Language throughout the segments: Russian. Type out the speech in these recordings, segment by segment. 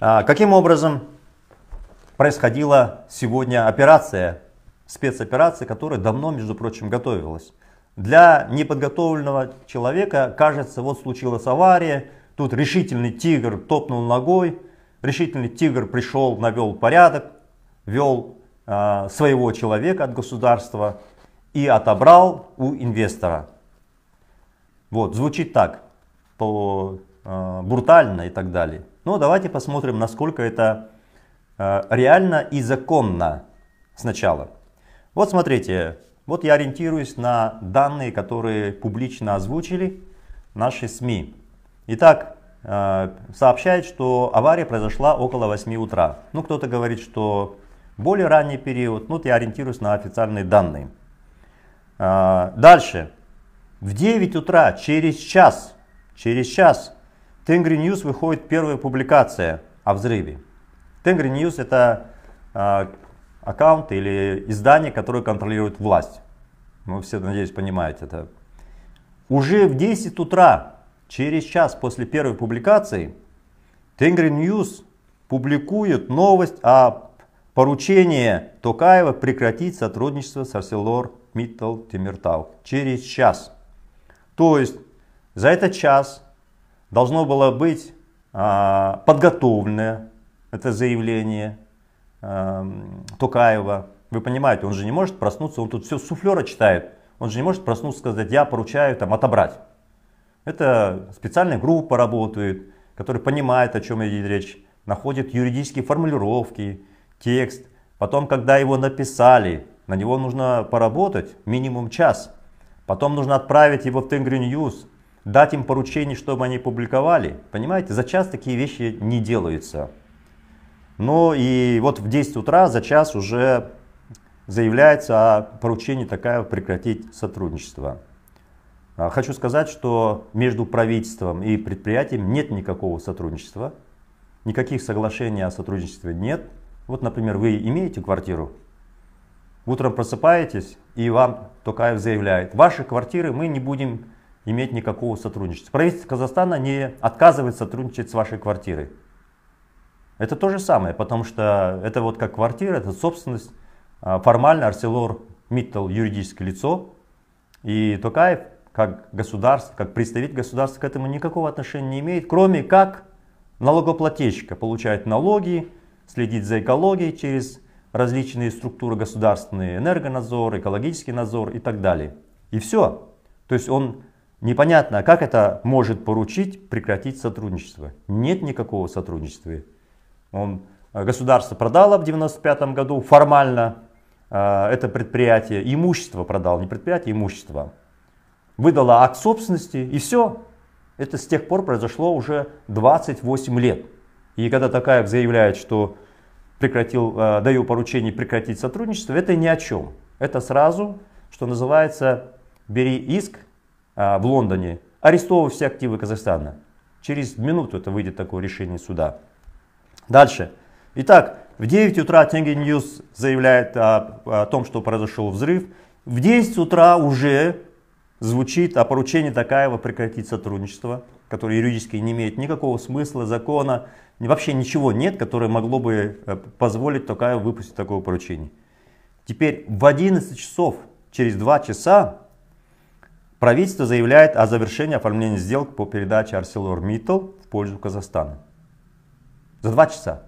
А, каким образом происходила сегодня операция, спецоперация, которая давно, между прочим, готовилась? Для неподготовленного человека кажется, вот случилась авария, тут решительный тигр топнул ногой, решительный тигр пришел, навел порядок, вел а, своего человека от государства и отобрал у инвестора. Вот, звучит так по Э, брутально и так далее. Но давайте посмотрим, насколько это э, реально и законно сначала. Вот смотрите, вот я ориентируюсь на данные, которые публично озвучили наши СМИ. Итак, э, сообщает, что авария произошла около 8 утра. Ну, кто-то говорит, что более ранний период. Ну, вот я ориентируюсь на официальные данные. Дальше. В 9 утра, через час, через час Тенгри Ньюс выходит первая публикация о взрыве. Тенгри Ньюс это э, аккаунт или издание, которое контролирует власть. Вы все, надеюсь, понимаете это. Уже в 10 утра, через час после первой публикации, Тенгри Ньюс публикует новость о поручении Токаева прекратить сотрудничество с Арселор Миттал Тимиртау. Через час. То есть за этот час должно было быть а, подготовленное это заявление а, Тукаева. Вы понимаете, он же не может проснуться, он тут все суфлера читает. Он же не может проснуться и сказать, я поручаю там отобрать. Это специальная группа работает, которая понимает, о чем идет речь, находит юридические формулировки, текст. Потом, когда его написали, на него нужно поработать минимум час. Потом нужно отправить его в Тенгри Ньюс, дать им поручение, чтобы они публиковали. Понимаете, за час такие вещи не делаются. Но и вот в 10 утра за час уже заявляется о поручении такая прекратить сотрудничество. А хочу сказать, что между правительством и предприятием нет никакого сотрудничества, никаких соглашений о сотрудничестве нет. Вот, например, вы имеете квартиру, утром просыпаетесь, и вам Токаев заявляет, ваши квартиры мы не будем иметь никакого сотрудничества. Правительство Казахстана не отказывает сотрудничать с вашей квартирой. Это то же самое, потому что это вот как квартира, это собственность. А, формально Арселор Миттал юридическое лицо, и Токаев как государство, как представитель государства к этому никакого отношения не имеет, кроме как налогоплательщика, получает налоги, следит за экологией через различные структуры государственные, энергонадзор, экологический надзор и так далее. И все. То есть он Непонятно, а как это может поручить прекратить сотрудничество. Нет никакого сотрудничества. Он, э, государство продало в 1995 году формально э, это предприятие, имущество продало, не предприятие, имущество. Выдало акт собственности и все. Это с тех пор произошло уже 28 лет. И когда Такаев заявляет, что прекратил, э, даю поручение прекратить сотрудничество, это ни о чем. Это сразу, что называется, бери иск, Э, в Лондоне, арестовывая все активы Казахстана. Через минуту это выйдет такое решение суда. Дальше. Итак, в 9 утра Тенген Ньюс заявляет о, о том, что произошел взрыв. В 10 утра уже звучит о поручении Такаева прекратить сотрудничество, которое юридически не имеет никакого смысла, закона, вообще ничего нет, которое могло бы э, позволить Такаеву выпустить такое поручение. Теперь в 11 часов, через 2 часа, Правительство заявляет о завершении оформления сделок по передаче ArcelorMittal в пользу Казахстана. За два часа.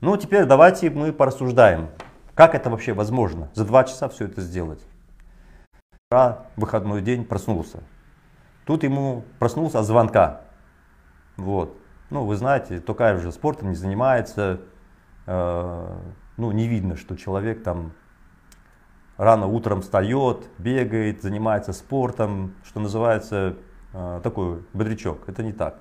Ну, теперь давайте мы порассуждаем, как это вообще возможно, за два часа все это сделать. Вчера выходной день проснулся. Тут ему проснулся от звонка. Вот. Ну, вы знаете, Токаев же спортом не занимается. Э, ну, не видно, что человек там рано утром встает, бегает, занимается спортом, что называется, э, такой бодрячок. Это не так.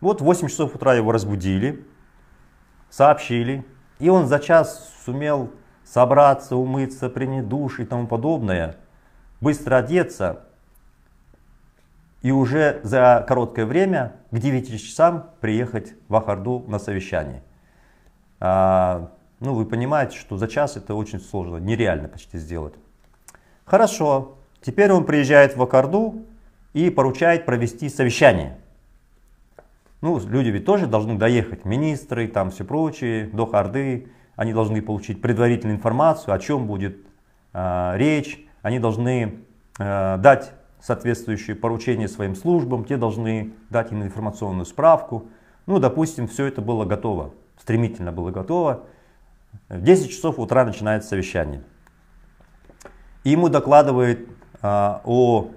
Вот в 8 часов утра его разбудили, сообщили, и он за час сумел собраться, умыться, принять душ и тому подобное, быстро одеться, и уже за короткое время к 9 часам приехать в Ахарду на совещание. А, ну, вы понимаете, что за час это очень сложно, нереально почти сделать. Хорошо, теперь он приезжает в Акарду и поручает провести совещание. Ну, люди ведь тоже должны доехать, министры, там все прочие, до Харды. Они должны получить предварительную информацию, о чем будет э, речь. Они должны э, дать соответствующие поручения своим службам, те должны дать им информационную справку. Ну, допустим, все это было готово, стремительно было готово. В 10 часов утра начинается совещание. И ему докладывает а, о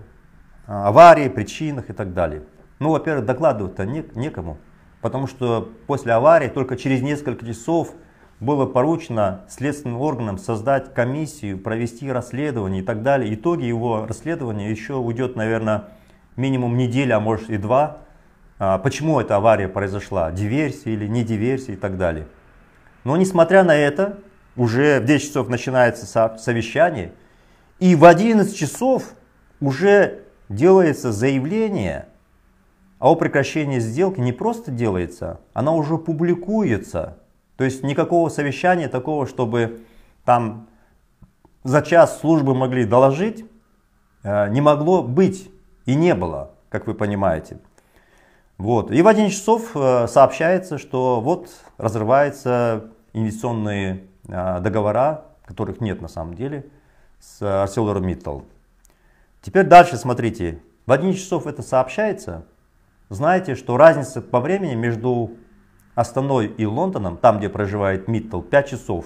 а, аварии, причинах и так далее. Ну, во-первых, докладывать-то не, некому, потому что после аварии только через несколько часов было поручено следственным органам создать комиссию, провести расследование и так далее. Итоги его расследования еще уйдет, наверное, минимум неделя, а может и два. А, почему эта авария произошла, диверсия или не диверсия и так далее. Но несмотря на это, уже в 10 часов начинается совещание, и в 11 часов уже делается заявление а о прекращении сделки не просто делается, она уже публикуется. То есть никакого совещания такого, чтобы там за час службы могли доложить, э, не могло быть и не было, как вы понимаете. Вот. И в 1 часов э, сообщается, что вот разрывается инвестиционные а, договора, которых нет на самом деле, с ArcelorMittal. Теперь дальше смотрите. В 11 часов это сообщается. Знаете, что разница по времени между Астаной и Лондоном, там где проживает Миттл, 5 часов.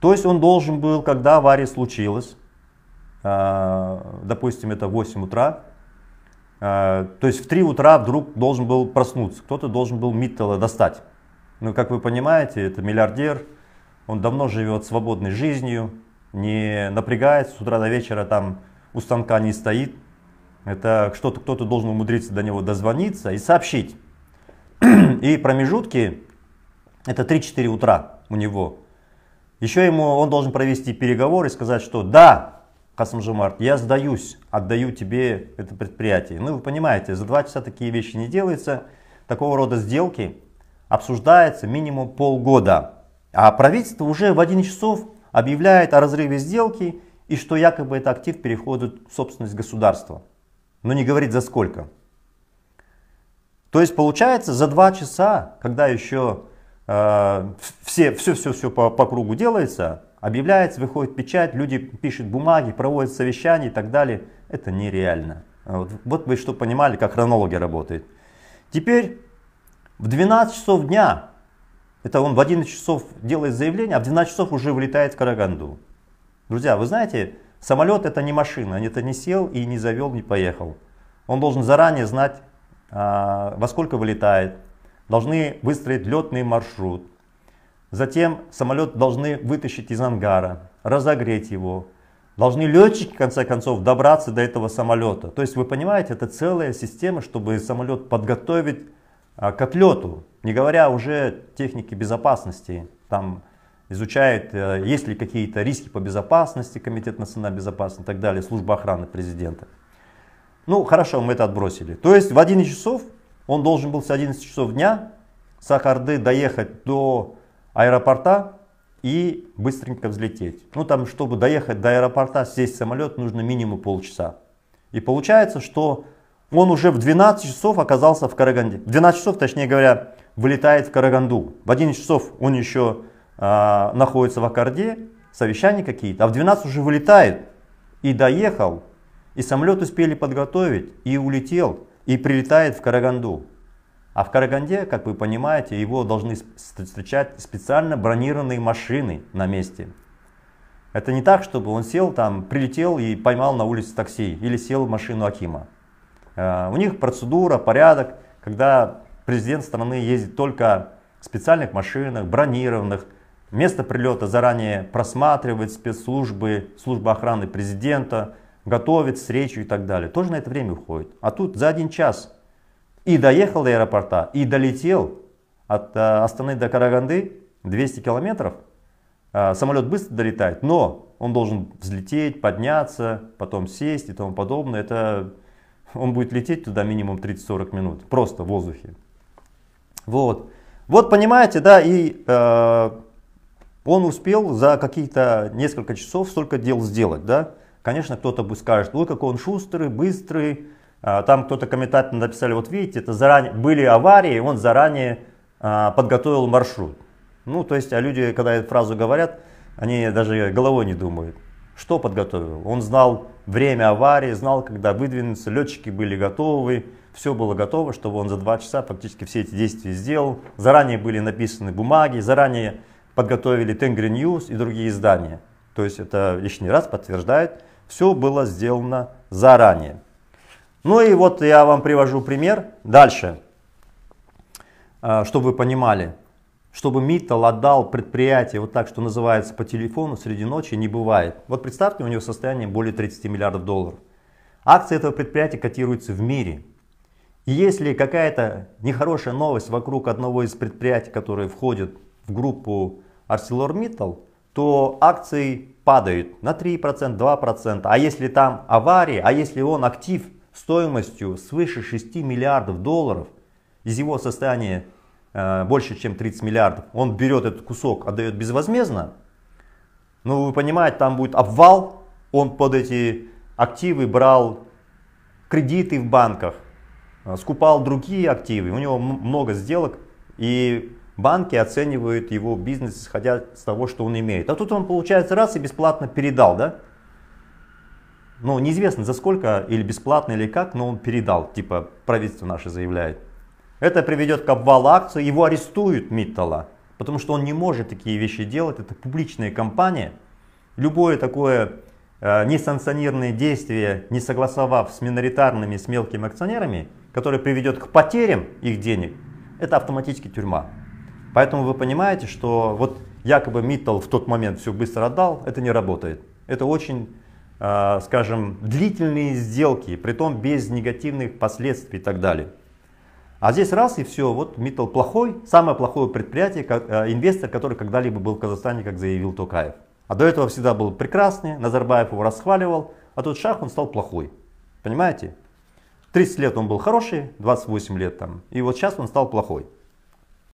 То есть он должен был, когда авария случилась, а, допустим, это 8 утра, а, то есть в 3 утра вдруг должен был проснуться, кто-то должен был Миттла достать. Но, ну, как вы понимаете, это миллиардер, он давно живет свободной жизнью, не напрягается с утра до вечера, там у станка не стоит. Это что-то кто-то должен умудриться до него дозвониться и сообщить. И промежутки, это 3-4 утра у него. Еще ему он должен провести переговор и сказать, что да, Касымжимарт, я сдаюсь, отдаю тебе это предприятие. Ну, вы понимаете, за два часа такие вещи не делаются. Такого рода сделки обсуждается минимум полгода. А правительство уже в 1 часов объявляет о разрыве сделки и что якобы этот актив переходит в собственность государства. Но не говорит за сколько. То есть получается за 2 часа, когда еще э, все, все, все, все по, по кругу делается, объявляется, выходит печать, люди пишут бумаги, проводят совещания и так далее. Это нереально. Вот, вот вы что понимали, как хронология работает. Теперь в 12 часов дня, это он в 11 часов делает заявление, а в 12 часов уже вылетает в Караганду. Друзья, вы знаете, самолет это не машина, это не сел и не завел, не поехал. Он должен заранее знать, а, во сколько вылетает, должны выстроить летный маршрут. Затем самолет должны вытащить из ангара, разогреть его. Должны летчики, в конце концов, добраться до этого самолета. То есть, вы понимаете, это целая система, чтобы самолет подготовить, а, к отлету, не говоря уже техники безопасности, там изучают, э, есть ли какие-то риски по безопасности, Комитет национальной безопасности и так далее, служба охраны президента. Ну, хорошо, мы это отбросили. То есть в 11 часов, он должен был с 11 часов дня с Акарды доехать до аэропорта и быстренько взлететь. Ну, там, чтобы доехать до аэропорта, сесть в самолет, нужно минимум полчаса. И получается, что он уже в 12 часов оказался в Караганде. В 12 часов, точнее говоря, вылетает в Караганду. В 11 часов он еще э, находится в Аккорде, совещания какие-то, а в 12 уже вылетает и доехал, и самолет успели подготовить, и улетел, и прилетает в Караганду. А в Караганде, как вы понимаете, его должны встречать специально бронированные машины на месте. Это не так, чтобы он сел там, прилетел и поймал на улице такси или сел в машину Акима. Э, у них процедура, порядок, когда президент страны ездит только в специальных машинах, бронированных, место прилета заранее просматривает спецслужбы, служба охраны президента, готовит встречу и так далее. Тоже на это время уходит. А тут за один час и доехал до аэропорта, и долетел от э, Астаны до Караганды 200 километров. Э, самолет быстро долетает, но он должен взлететь, подняться, потом сесть и тому подобное. Это он будет лететь туда минимум 30-40 минут, просто в воздухе. Вот, вот понимаете, да, и э, он успел за какие-то несколько часов столько дел сделать, да. Конечно, кто-то бы скажет, ой, какой он шустрый, быстрый. А, там кто-то комментатор написали, вот видите, это заранее, были аварии, он заранее а, подготовил маршрут. Ну, то есть, а люди, когда эту фразу говорят, они даже головой не думают что подготовил? Он знал время аварии, знал, когда выдвинуться, летчики были готовы, все было готово, чтобы он за два часа фактически все эти действия сделал. Заранее были написаны бумаги, заранее подготовили Тенгри Ньюс и другие издания. То есть это лишний раз подтверждает, все было сделано заранее. Ну и вот я вам привожу пример дальше, а, чтобы вы понимали чтобы Миттал отдал предприятие вот так, что называется, по телефону среди ночи, не бывает. Вот представьте, у него состояние более 30 миллиардов долларов. Акции этого предприятия котируются в мире. И если какая-то нехорошая новость вокруг одного из предприятий, которые входят в группу ArcelorMittal, то акции падают на 3%, 2%. А если там авария, а если он актив стоимостью свыше 6 миллиардов долларов, из его состояния Э, больше, чем 30 миллиардов, он берет этот кусок, отдает безвозмездно, ну, вы понимаете, там будет обвал, он под эти активы брал кредиты в банках, э, скупал другие активы, у него много сделок, и банки оценивают его бизнес, исходя с того, что он имеет. А тут он, получается, раз и бесплатно передал, да? Ну, неизвестно за сколько, или бесплатно, или как, но он передал, типа правительство наше заявляет. Это приведет к обвалу акций, его арестуют Миттала, потому что он не может такие вещи делать, это публичная компания. Любое такое э, несанкционированное действие, не согласовав с миноритарными, с мелкими акционерами, которое приведет к потерям их денег, это автоматически тюрьма. Поэтому вы понимаете, что вот якобы Миттал в тот момент все быстро отдал, это не работает. Это очень, э, скажем, длительные сделки, при том без негативных последствий и так далее. А здесь раз и все, вот Миттал плохой, самое плохое предприятие, как, э, инвестор, который когда-либо был в Казахстане, как заявил Токаев. А до этого всегда был прекрасный, Назарбаев его расхваливал, а тут шах он стал плохой. Понимаете? 30 лет он был хороший, 28 лет там, и вот сейчас он стал плохой.